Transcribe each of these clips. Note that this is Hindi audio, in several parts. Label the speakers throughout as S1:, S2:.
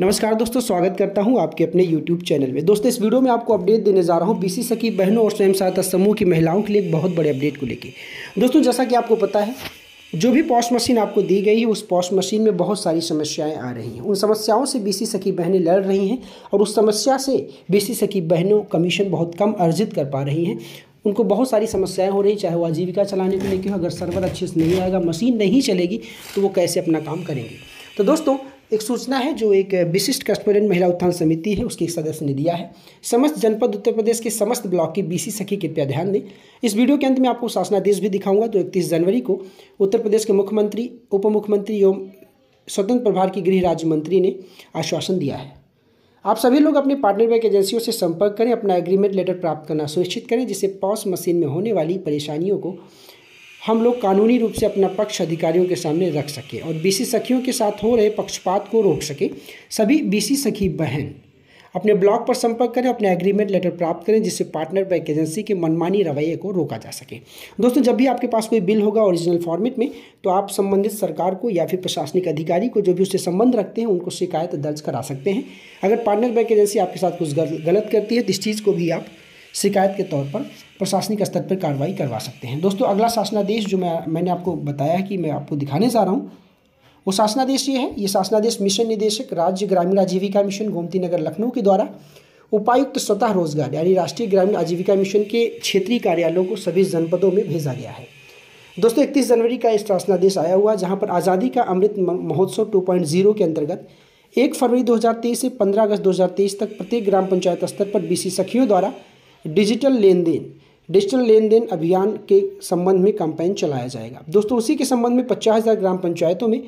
S1: नमस्कार दोस्तों स्वागत करता हूं आपके अपने YouTube चैनल में दोस्तों इस वीडियो में आपको अपडेट देने जा रहा हूं बीसी सखी बहनों और स्वयं सहायता समूह की महिलाओं के लिए एक बहुत बड़े अपडेट को लेकर दोस्तों जैसा कि आपको पता है जो भी पॉश मशीन आपको दी गई है उस पॉश मशीन में बहुत सारी समस्याएं आ रही हैं उन समस्याओं से बीसी सखी बहनें लड़ रही हैं और उस समस्या से बीसी सखी बहनों कमीशन बहुत कम अर्जित कर पा रही हैं उनको बहुत सारी समस्याएं हो रही चाहे वो आजीविका चलाने को लेकर हो अगर सर्वर अच्छे से नहीं आएगा मशीन नहीं चलेगी तो वो कैसे अपना काम करेंगे तो दोस्तों एक सूचना है जो एक विशिष्ट कष्टभंजन महिला उत्थान समिति है उसके एक सदस्य ने दिया है समस्त जनपद उत्तर प्रदेश के समस्त ब्लॉक की बीसी सखी कृपया ध्यान दें इस वीडियो के अंत में आपको शासनादेश भी दिखाऊंगा जो तो इकतीस जनवरी को उत्तर प्रदेश के मुख्यमंत्री उप मुख्यमंत्री एवं स्वतंत्र प्रभार की गृह राज्य मंत्री ने आश्वासन दिया है आप सभी लोग अपने पार्टनर बैंक एजेंसियों से संपर्क करें अपना एग्रीमेंट लेटर प्राप्त करना सुनिश्चित करें जिससे पॉस मशीन में होने वाली परेशानियों को हम लोग कानूनी रूप से अपना पक्ष अधिकारियों के सामने रख सकें और सी सखियों के साथ हो रहे पक्षपात को रोक सकें सभी सी सखी बहन अपने ब्लॉक पर संपर्क करें अपने एग्रीमेंट लेटर प्राप्त करें जिससे पार्टनर बैंक एजेंसी के मनमानी रवैये को रोका जा सके दोस्तों जब भी आपके पास कोई बिल होगा ओरिजिनल फॉर्मेट में तो आप संबंधित सरकार को या फिर प्रशासनिक अधिकारी को जो भी उससे संबंध रखते हैं उनको शिकायत दर्ज करा सकते हैं अगर पार्टनर बैंक एजेंसी आपके साथ कुछ गलत करती है तो इस चीज़ को भी आप शिकायत के तौर पर प्रशासनिक स्तर पर कार्रवाई करवा सकते हैं दोस्तों अगला शासनादेश जो मैं मैंने आपको बताया है कि मैं आपको दिखाने जा रहा हूँ वो शासनादेश ये है ये शासनादेश मिशन निदेशक राज्य ग्रामीण आजीविका मिशन गोमती नगर लखनऊ के द्वारा उपायुक्त स्वतः रोजगार यानी राष्ट्रीय ग्रामीण आजीविका मिशन के क्षेत्रीय कार्यालयों को सभी जनपदों में भेजा गया है दोस्तों इकतीस जनवरी का इस शासनादेश आया हुआ जहाँ पर आज़ादी का अमृत महोत्सव टू के अंतर्गत एक फरवरी 2023 से 15 अगस्त 2023 तक प्रत्येक ग्राम पंचायत स्तर पर बीसी सखियों द्वारा डिजिटल लेन देन डिजिटल लेन देन अभियान के संबंध में कंपेन चलाया जाएगा दोस्तों उसी के संबंध में पचास हज़ार ग्राम पंचायतों में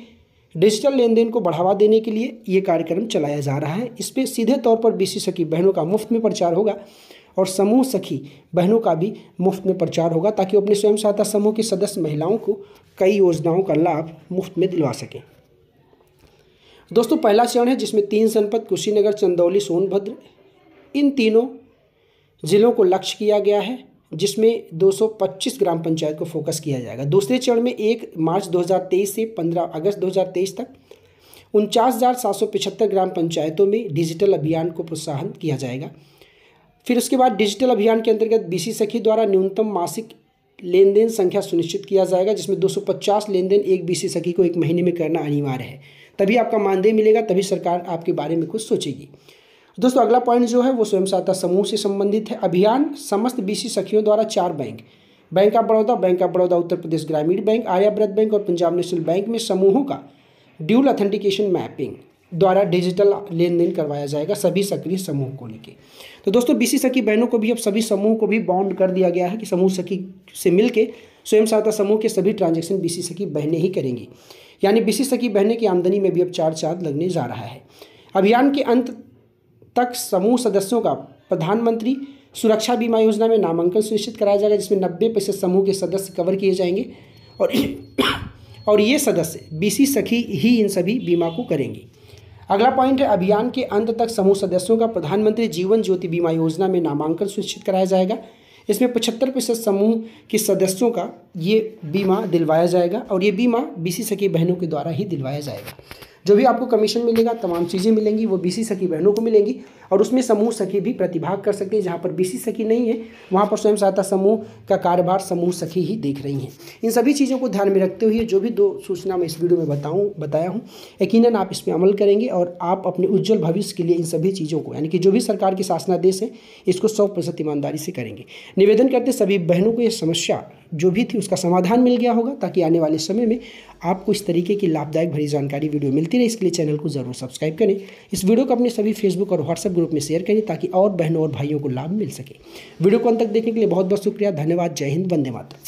S1: डिजिटल लेन देन को बढ़ावा देने के लिए ये कार्यक्रम चलाया जा रहा है इस पर सीधे तौर पर बीसी सखी बहनों का मुफ्त में प्रचार होगा और समूह सखी बहनों का भी मुफ्त में प्रचार होगा ताकि अपने स्वयं सहायता समूह की सदस्य महिलाओं को कई योजनाओं का लाभ मुफ्त में दिलवा सकें दोस्तों पहला चरण है जिसमें तीन जनपद कुशीनगर चंदौली सोनभद्र इन तीनों तो ज़िलों को लक्ष्य किया गया है जिसमें 225 ग्राम पंचायत को फोकस किया जाएगा दूसरे चरण में एक मार्च 2023 से 15 अगस्त 2023 तक उनचास ग्राम पंचायतों में डिजिटल अभियान को प्रोत्साहन किया जाएगा फिर उसके बाद डिजिटल अभियान के अंतर्गत बीसी सखी द्वारा न्यूनतम मासिक लेन देन संख्या सुनिश्चित किया जाएगा जिसमें 250 लेन देन एक बीसी सखी को एक महीने में करना अनिवार्य है तभी आपका मानदेय मिलेगा तभी सरकार आपके बारे में कुछ सोचेगी दोस्तों अगला पॉइंट जो है वो स्वयं सहायता समूह से संबंधित है अभियान समस्त बीसी सखियों द्वारा चार bank bank of Baroda bank of Baroda Uttar Pradesh Gramin bank आर्याव्रत bank और पंजाब नेशनल बैंक में समूहों का ड्यूल ऑथेंटिकेशन मैपिंग द्वारा डिजिटल लेन देन करवाया जाएगा सभी सक्रिय समूह को लेके तो दोस्तों बीसी सखी बहनों को भी अब सभी समूह को भी बाउंड कर दिया गया है कि समूह सखी से मिलके स्वयं सहायता समूह के सभी ट्रांजैक्शन बीसी सखी बहनें ही करेंगी यानी बीसी सखी बहनें की आमदनी में भी अब चार चांद लगने जा रहा है अभियान के अंत तक समूह सदस्यों का प्रधानमंत्री सुरक्षा बीमा योजना में नामांकन सुनिश्चित कराया जाएगा जिसमें नब्बे प्रतिशत समूह के सदस्य कवर किए जाएंगे और और ये सदस्य बीसी सखी ही इन सभी बीमा को करेंगे अगला पॉइंट है अभियान के अंत तक समूह सदस्यों का प्रधानमंत्री जीवन ज्योति बीमा योजना में नामांकन सुनिश्चित कराया जाएगा इसमें पचहत्तर प्रतिशत समूह के सदस्यों का ये बीमा दिलवाया जाएगा और ये बीमा बीसी सखी बहनों के द्वारा ही दिलवाया जाएगा जो भी आपको कमीशन मिलेगा तमाम चीज़ें मिलेंगी वो बीसी सखी बहनों को मिलेंगी और उसमें समूह सखी भी प्रतिभाग कर सकती है जहाँ पर बीसी सखी नहीं है वहाँ पर स्वयं सहायता समूह का कारोबार समूह सखी ही देख रही हैं इन सभी चीज़ों को ध्यान में रखते हुए जो भी दो सूचना मैं इस वीडियो में बताऊँ बताया हूँ यकीन आप इस पर अमल करेंगे और आप अपने उज्जवल भविष्य के लिए इन सभी चीज़ों को यानी कि जो भी सरकार की शासनादेश है इसको सौ ईमानदारी से करेंगे निवेदन करते सभी बहनों को यह समस्या जो भी थी उसका समाधान मिल गया होगा ताकि आने वाले समय में आपको इस तरीके की लाभदायक भरी जानकारी वीडियो मिलती रहे इसके लिए चैनल को ज़रूर सब्सक्राइब करें इस वीडियो को अपने सभी फेसबुक और व्हाट्सएप ग्रुप में शेयर करें ताकि और बहनों और भाइयों को लाभ मिल सके वीडियो को अंत तक देखने के लिए बहुत बहुत शुक्रिया धन्यवाद जय हिंद वंदे मातरम